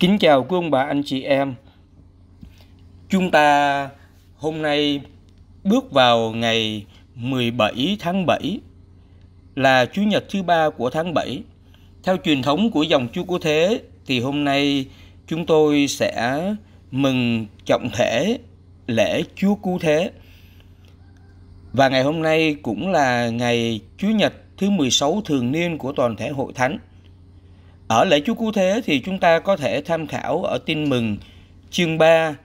Kính chào quý ông bà anh chị em Chúng ta hôm nay bước vào ngày 17 tháng 7 là Chủ nhật thứ ba của tháng 7 Theo truyền thống của dòng Chúa Cố Thế thì hôm nay chúng tôi sẽ mừng trọng thể lễ Chúa Cứu Thế Và ngày hôm nay cũng là ngày Chủ nhật thứ 16 thường niên của toàn thể hội thánh ở lễ Chúa Cứu Thế thì chúng ta có thể tham khảo ở tin mừng chương 3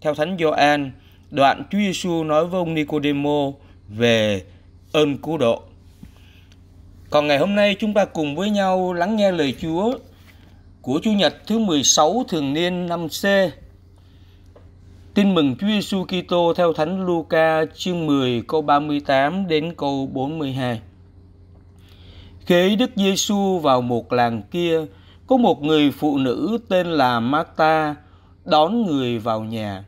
theo Thánh Gioan, đoạn Chúa Giêsu nói với ông Nicodemo về ơn cứu độ. Còn ngày hôm nay chúng ta cùng với nhau lắng nghe lời Chúa của Chủ nhật thứ 16 thường niên năm C. Tin mừng Chúa Giêsu Kitô theo Thánh Luca chương 10 câu 38 đến câu 42. Khi Đức Giêsu vào một làng kia, có một người phụ nữ tên là Marta đón người vào nhà.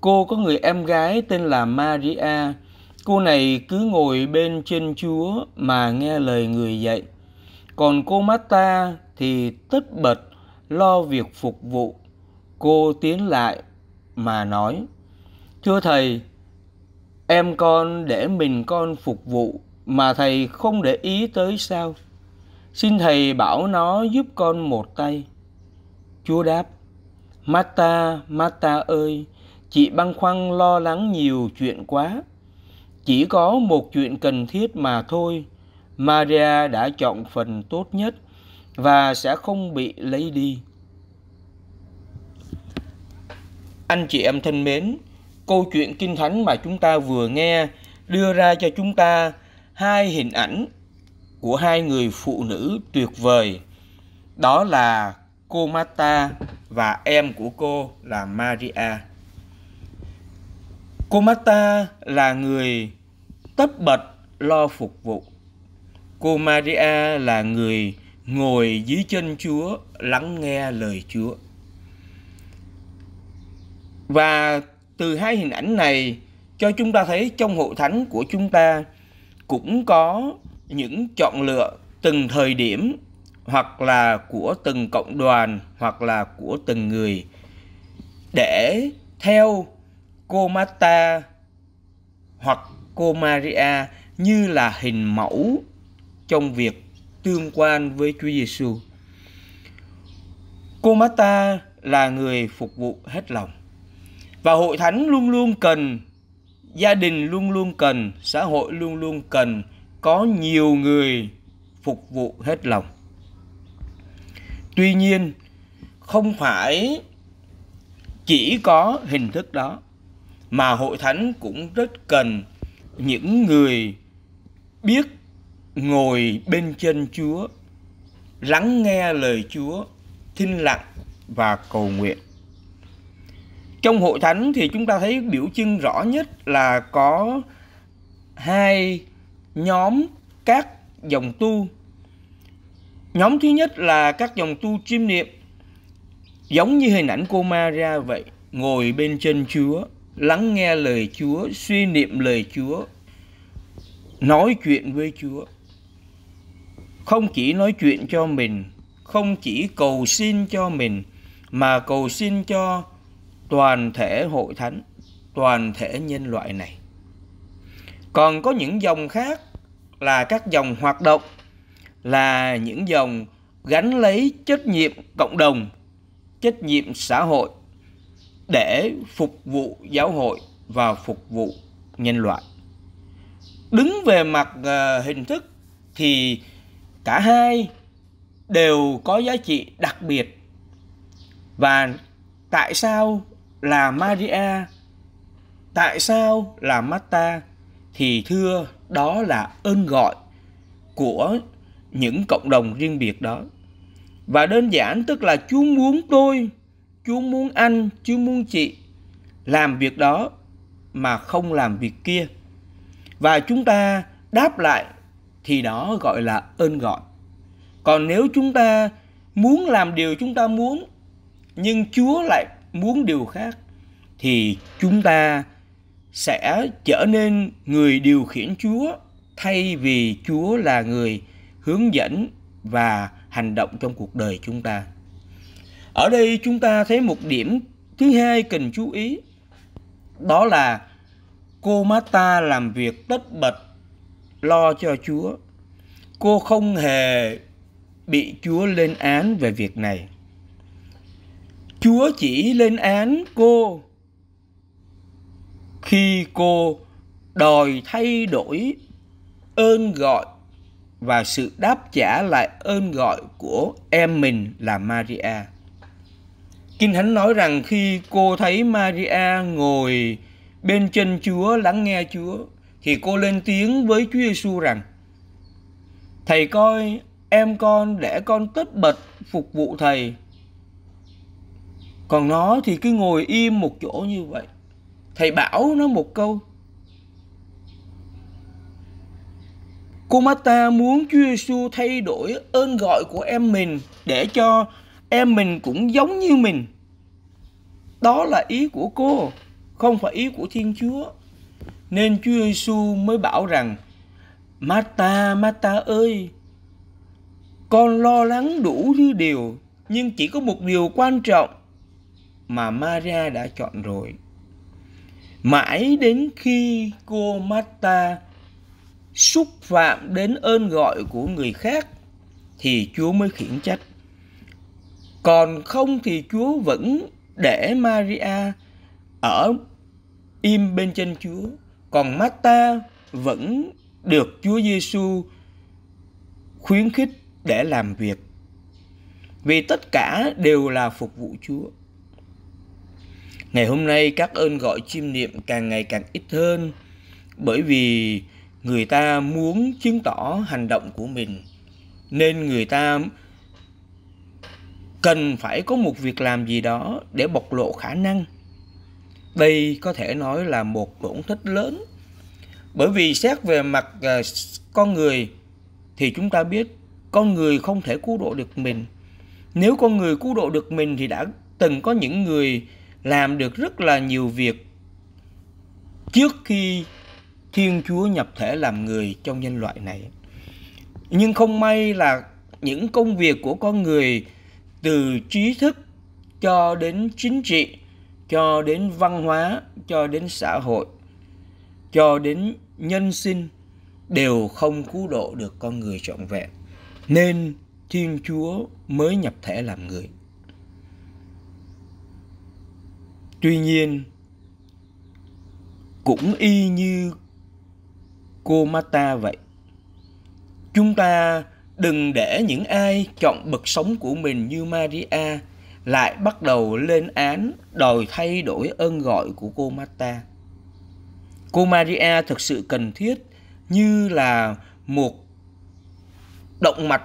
Cô có người em gái tên là Maria. Cô này cứ ngồi bên trên Chúa mà nghe lời người dạy. Còn cô Marta thì tất bật lo việc phục vụ. Cô tiến lại mà nói: "Thưa thầy, em con để mình con phục vụ mà thầy không để ý tới sao? Xin thầy bảo nó giúp con một tay. Chúa đáp, Mata, Mata ơi, chị băn khoăn lo lắng nhiều chuyện quá. Chỉ có một chuyện cần thiết mà thôi. Maria đã chọn phần tốt nhất và sẽ không bị lấy đi. Anh chị em thân mến, câu chuyện Kinh Thánh mà chúng ta vừa nghe đưa ra cho chúng ta hai hình ảnh của hai người phụ nữ tuyệt vời đó là cô Mata và em của cô là Maria. Cô Mata là người tất bật lo phục vụ. Cô Maria là người ngồi dưới chân Chúa lắng nghe lời Chúa. Và từ hai hình ảnh này cho chúng ta thấy trong hội thánh của chúng ta cũng có những chọn lựa từng thời điểm hoặc là của từng cộng đoàn hoặc là của từng người để theo cô Mata hoặc cô Maria như là hình mẫu trong việc tương quan với Chúa Giêsu. Cô Mata là người phục vụ hết lòng. Và hội thánh luôn luôn cần gia đình luôn luôn cần xã hội luôn luôn cần có nhiều người phục vụ hết lòng tuy nhiên không phải chỉ có hình thức đó mà hội thánh cũng rất cần những người biết ngồi bên chân chúa lắng nghe lời chúa thinh lặng và cầu nguyện trong hội thánh thì chúng ta thấy biểu trưng rõ nhất là có hai nhóm các dòng tu nhóm thứ nhất là các dòng tu chiêm niệm giống như hình ảnh cô Maria vậy ngồi bên chân Chúa lắng nghe lời Chúa suy niệm lời Chúa nói chuyện với Chúa không chỉ nói chuyện cho mình không chỉ cầu xin cho mình mà cầu xin cho toàn thể hội thánh, toàn thể nhân loại này. Còn có những dòng khác là các dòng hoạt động, là những dòng gánh lấy trách nhiệm cộng đồng, trách nhiệm xã hội để phục vụ giáo hội và phục vụ nhân loại. Đứng về mặt à, hình thức thì cả hai đều có giá trị đặc biệt và tại sao là Maria, tại sao là Marta? Thì thưa đó là ơn gọi của những cộng đồng riêng biệt đó. Và đơn giản tức là Chúa muốn tôi, Chúa muốn anh, Chúa muốn chị làm việc đó mà không làm việc kia. Và chúng ta đáp lại thì đó gọi là ơn gọi. Còn nếu chúng ta muốn làm điều chúng ta muốn nhưng Chúa lại muốn điều khác thì chúng ta sẽ trở nên người điều khiển Chúa thay vì Chúa là người hướng dẫn và hành động trong cuộc đời chúng ta. Ở đây chúng ta thấy một điểm thứ hai cần chú ý đó là cô Mata làm việc tất bật lo cho Chúa. Cô không hề bị Chúa lên án về việc này. Chúa chỉ lên án cô khi cô đòi thay đổi ơn gọi và sự đáp trả lại ơn gọi của em mình là Maria. Kinh Thánh nói rằng khi cô thấy Maria ngồi bên chân Chúa lắng nghe Chúa thì cô lên tiếng với Chúa Giêsu rằng: Thầy coi em con để con tất bật phục vụ thầy còn nó thì cứ ngồi im một chỗ như vậy thầy bảo nó một câu cô Mata muốn Chúa Giêsu thay đổi ơn gọi của em mình để cho em mình cũng giống như mình đó là ý của cô không phải ý của Thiên Chúa nên Chúa Giêsu mới bảo rằng Mata Mata ơi con lo lắng đủ thứ điều nhưng chỉ có một điều quan trọng mà Maria đã chọn rồi. Mãi đến khi cô Marta xúc phạm đến ơn gọi của người khác thì Chúa mới khiển trách. Còn không thì Chúa vẫn để Maria ở im bên chân Chúa, còn Marta vẫn được Chúa Giêsu khuyến khích để làm việc. Vì tất cả đều là phục vụ Chúa. Ngày hôm nay các ơn gọi chiêm niệm càng ngày càng ít hơn bởi vì người ta muốn chứng tỏ hành động của mình nên người ta cần phải có một việc làm gì đó để bộc lộ khả năng. Đây có thể nói là một tổn thất lớn. Bởi vì xét về mặt ờ, con người thì chúng ta biết con người không thể cứu độ được mình. Nếu con người cứu độ được mình thì đã từng có những người làm được rất là nhiều việc trước khi Thiên Chúa nhập thể làm người trong nhân loại này. Nhưng không may là những công việc của con người từ trí thức cho đến chính trị, cho đến văn hóa, cho đến xã hội, cho đến nhân sinh đều không cứu độ được con người trọn vẹn. Nên Thiên Chúa mới nhập thể làm người. tuy nhiên cũng y như cô mata vậy chúng ta đừng để những ai chọn bậc sống của mình như maria lại bắt đầu lên án đòi thay đổi ơn gọi của cô mata cô maria thực sự cần thiết như là một động mạch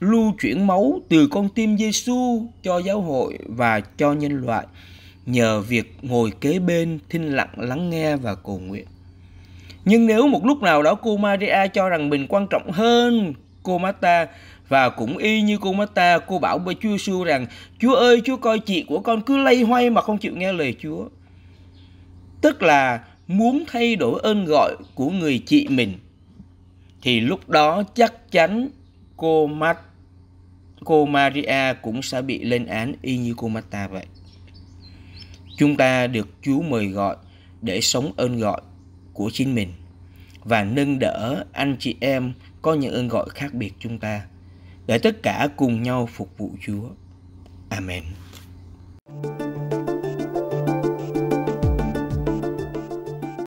lưu chuyển máu từ con tim Giêsu cho giáo hội và cho nhân loại nhờ việc ngồi kế bên thinh lặng lắng nghe và cầu nguyện. Nhưng nếu một lúc nào đó cô Maria cho rằng mình quan trọng hơn cô Mata và cũng y như cô Mata, cô bảo với Chúa Giêsu rằng Chúa ơi, Chúa coi chị của con cứ lay hoay mà không chịu nghe lời Chúa. Tức là muốn thay đổi ơn gọi của người chị mình thì lúc đó chắc chắn cô Mata, cô Maria cũng sẽ bị lên án y như cô Mata vậy. Chúng ta được Chúa mời gọi để sống ơn gọi của chính mình và nâng đỡ anh chị em có những ơn gọi khác biệt chúng ta để tất cả cùng nhau phục vụ Chúa. Amen.